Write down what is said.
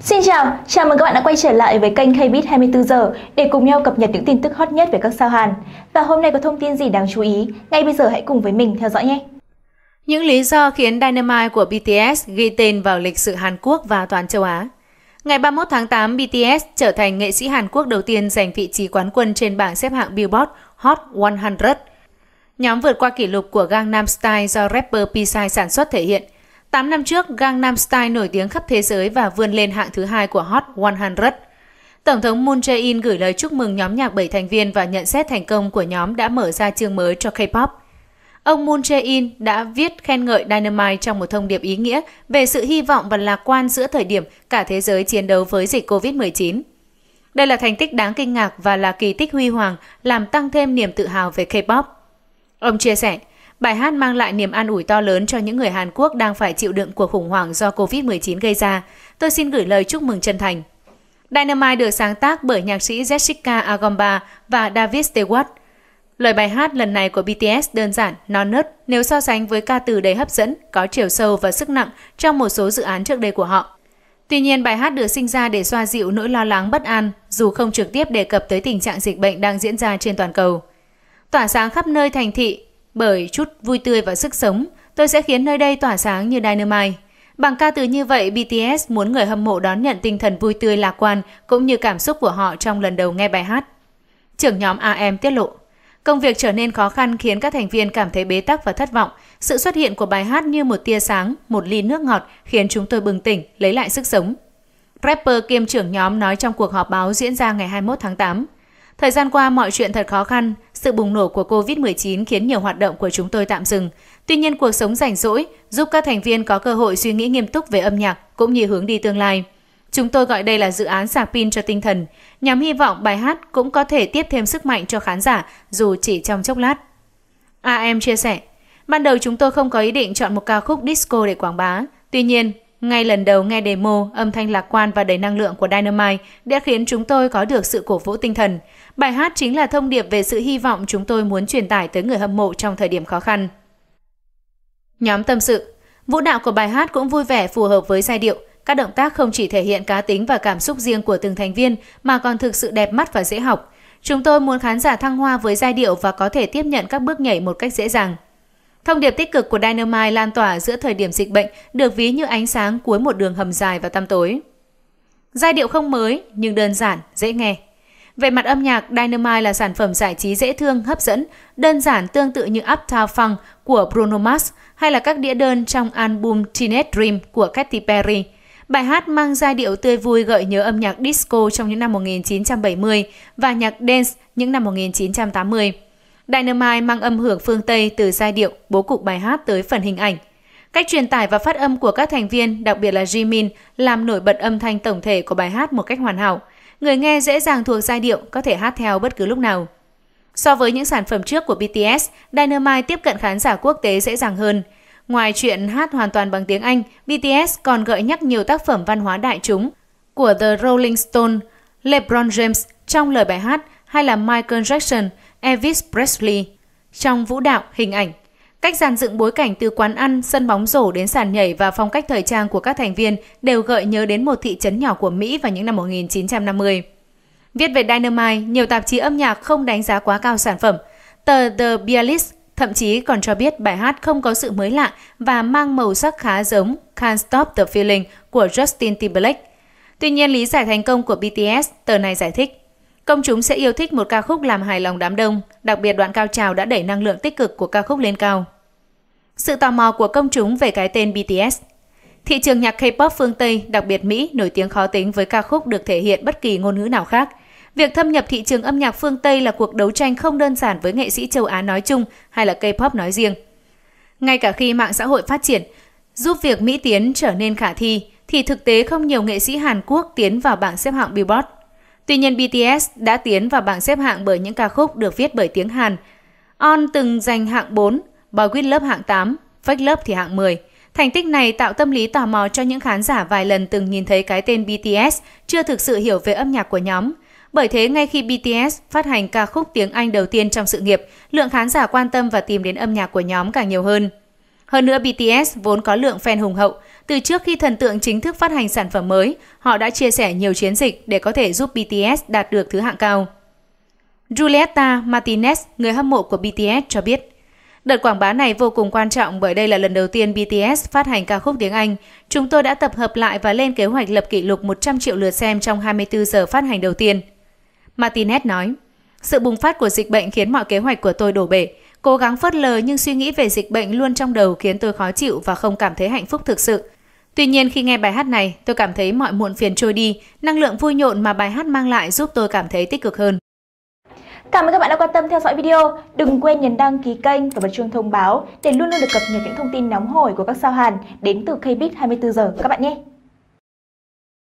Xin chào, chào mừng các bạn đã quay trở lại với kênh KBIT 24 giờ để cùng nhau cập nhật những tin tức hot nhất về các sao Hàn. Và hôm nay có thông tin gì đáng chú ý? Ngay bây giờ hãy cùng với mình theo dõi nhé! Những lý do khiến Dynamite của BTS ghi tên vào lịch sử Hàn Quốc và toàn châu Á. Ngày 31 tháng 8, BTS trở thành nghệ sĩ Hàn Quốc đầu tiên giành vị trí quán quân trên bảng xếp hạng Billboard Hot 100. Nhóm vượt qua kỷ lục của Gangnam Style do rapper Psy sản xuất thể hiện – 8 năm trước, Gangnam Style nổi tiếng khắp thế giới và vươn lên hạng thứ hai của Hot 100. Tổng thống Moon Jae-in gửi lời chúc mừng nhóm nhạc 7 thành viên và nhận xét thành công của nhóm đã mở ra chương mới cho K-pop. Ông Moon Jae-in đã viết khen ngợi Dynamite trong một thông điệp ý nghĩa về sự hy vọng và lạc quan giữa thời điểm cả thế giới chiến đấu với dịch COVID-19. Đây là thành tích đáng kinh ngạc và là kỳ tích huy hoàng làm tăng thêm niềm tự hào về K-pop. Ông chia sẻ, Bài hát mang lại niềm an ủi to lớn cho những người Hàn Quốc đang phải chịu đựng cuộc khủng hoảng do Covid-19 gây ra. Tôi xin gửi lời chúc mừng chân thành. Dynamite được sáng tác bởi nhạc sĩ Jessica Agomba và David Stewart. Lời bài hát lần này của BTS đơn giản, non nớt nếu so sánh với ca từ đầy hấp dẫn, có chiều sâu và sức nặng trong một số dự án trước đây của họ. Tuy nhiên, bài hát được sinh ra để xoa dịu nỗi lo lắng bất an, dù không trực tiếp đề cập tới tình trạng dịch bệnh đang diễn ra trên toàn cầu. Tỏa sáng khắp nơi thành thị, bởi chút vui tươi và sức sống, tôi sẽ khiến nơi đây tỏa sáng như dynamite. Bằng ca từ như vậy, BTS muốn người hâm mộ đón nhận tinh thần vui tươi lạc quan cũng như cảm xúc của họ trong lần đầu nghe bài hát. Trưởng nhóm AM tiết lộ, công việc trở nên khó khăn khiến các thành viên cảm thấy bế tắc và thất vọng. Sự xuất hiện của bài hát như một tia sáng, một ly nước ngọt khiến chúng tôi bừng tỉnh, lấy lại sức sống. Rapper kiêm trưởng nhóm nói trong cuộc họp báo diễn ra ngày 21 tháng 8. Thời gian qua mọi chuyện thật khó khăn, sự bùng nổ của Covid-19 khiến nhiều hoạt động của chúng tôi tạm dừng. Tuy nhiên cuộc sống rảnh rỗi giúp các thành viên có cơ hội suy nghĩ nghiêm túc về âm nhạc cũng như hướng đi tương lai. Chúng tôi gọi đây là dự án sạc pin cho tinh thần, nhằm hy vọng bài hát cũng có thể tiếp thêm sức mạnh cho khán giả dù chỉ trong chốc lát. AM chia sẻ, ban đầu chúng tôi không có ý định chọn một ca khúc disco để quảng bá, tuy nhiên ngay lần đầu nghe demo, âm thanh lạc quan và đầy năng lượng của Dynamite đã khiến chúng tôi có được sự cổ vũ tinh thần. Bài hát chính là thông điệp về sự hy vọng chúng tôi muốn truyền tải tới người hâm mộ trong thời điểm khó khăn. Nhóm tâm sự Vũ đạo của bài hát cũng vui vẻ phù hợp với giai điệu. Các động tác không chỉ thể hiện cá tính và cảm xúc riêng của từng thành viên mà còn thực sự đẹp mắt và dễ học. Chúng tôi muốn khán giả thăng hoa với giai điệu và có thể tiếp nhận các bước nhảy một cách dễ dàng. Thông điệp tích cực của Dynamite lan tỏa giữa thời điểm dịch bệnh được ví như ánh sáng cuối một đường hầm dài và tăm tối. Giai điệu không mới nhưng đơn giản, dễ nghe. Về mặt âm nhạc, Dynamite là sản phẩm giải trí dễ thương, hấp dẫn, đơn giản tương tự như Uptown Funk của Bruno Mars hay là các đĩa đơn trong album Teenage Dream của Katy Perry. Bài hát mang giai điệu tươi vui gợi nhớ âm nhạc disco trong những năm 1970 và nhạc dance những năm 1980. Dynamite mang âm hưởng phương Tây từ giai điệu, bố cục bài hát tới phần hình ảnh. Cách truyền tải và phát âm của các thành viên, đặc biệt là Jimin, làm nổi bật âm thanh tổng thể của bài hát một cách hoàn hảo. Người nghe dễ dàng thuộc giai điệu, có thể hát theo bất cứ lúc nào. So với những sản phẩm trước của BTS, Dynamite tiếp cận khán giả quốc tế dễ dàng hơn. Ngoài chuyện hát hoàn toàn bằng tiếng Anh, BTS còn gợi nhắc nhiều tác phẩm văn hóa đại chúng của The Rolling Stone, LeBron James trong lời bài hát hay là Michael Jackson – Elvis Presley. Trong vũ đạo, hình ảnh, cách dàn dựng bối cảnh từ quán ăn, sân bóng rổ đến sàn nhảy và phong cách thời trang của các thành viên đều gợi nhớ đến một thị trấn nhỏ của Mỹ vào những năm 1950. Viết về Dynamite, nhiều tạp chí âm nhạc không đánh giá quá cao sản phẩm. Tờ The Bialist thậm chí còn cho biết bài hát không có sự mới lạ và mang màu sắc khá giống Can't Stop the Feeling của Justin Timberlake. Tuy nhiên, lý giải thành công của BTS, tờ này giải thích, Công chúng sẽ yêu thích một ca khúc làm hài lòng đám đông, đặc biệt đoạn cao trào đã đẩy năng lượng tích cực của ca khúc lên cao. Sự tò mò của công chúng về cái tên BTS Thị trường nhạc K-pop phương Tây, đặc biệt Mỹ, nổi tiếng khó tính với ca khúc được thể hiện bất kỳ ngôn ngữ nào khác. Việc thâm nhập thị trường âm nhạc phương Tây là cuộc đấu tranh không đơn giản với nghệ sĩ châu Á nói chung hay là K-pop nói riêng. Ngay cả khi mạng xã hội phát triển, giúp việc Mỹ tiến trở nên khả thi, thì thực tế không nhiều nghệ sĩ Hàn Quốc tiến vào bảng xếp hạng Billboard. Tuy nhiên BTS đã tiến vào bảng xếp hạng bởi những ca khúc được viết bởi tiếng Hàn. On từng giành hạng 4, Boy With Love hạng 8, Fake Love thì hạng 10. Thành tích này tạo tâm lý tò mò cho những khán giả vài lần từng nhìn thấy cái tên BTS chưa thực sự hiểu về âm nhạc của nhóm. Bởi thế, ngay khi BTS phát hành ca khúc tiếng Anh đầu tiên trong sự nghiệp, lượng khán giả quan tâm và tìm đến âm nhạc của nhóm càng nhiều hơn. Hơn nữa, BTS vốn có lượng fan hùng hậu, từ trước khi thần tượng chính thức phát hành sản phẩm mới, họ đã chia sẻ nhiều chiến dịch để có thể giúp BTS đạt được thứ hạng cao. Julieta Martinez, người hâm mộ của BTS cho biết, Đợt quảng bá này vô cùng quan trọng bởi đây là lần đầu tiên BTS phát hành ca khúc tiếng Anh. Chúng tôi đã tập hợp lại và lên kế hoạch lập kỷ lục 100 triệu lượt xem trong 24 giờ phát hành đầu tiên. Martinez nói, sự bùng phát của dịch bệnh khiến mọi kế hoạch của tôi đổ bể. Cố gắng phớt lờ nhưng suy nghĩ về dịch bệnh luôn trong đầu khiến tôi khó chịu và không cảm thấy hạnh phúc thực sự. Tuy nhiên khi nghe bài hát này, tôi cảm thấy mọi muộn phiền trôi đi, năng lượng vui nhộn mà bài hát mang lại giúp tôi cảm thấy tích cực hơn. Cảm ơn các bạn đã quan tâm theo dõi video. Đừng quên nhấn đăng ký kênh và bật chuông thông báo để luôn luôn được cập nhật những thông tin nóng hổi của các sao Hàn đến từ Kbiz 24 giờ các bạn nhé.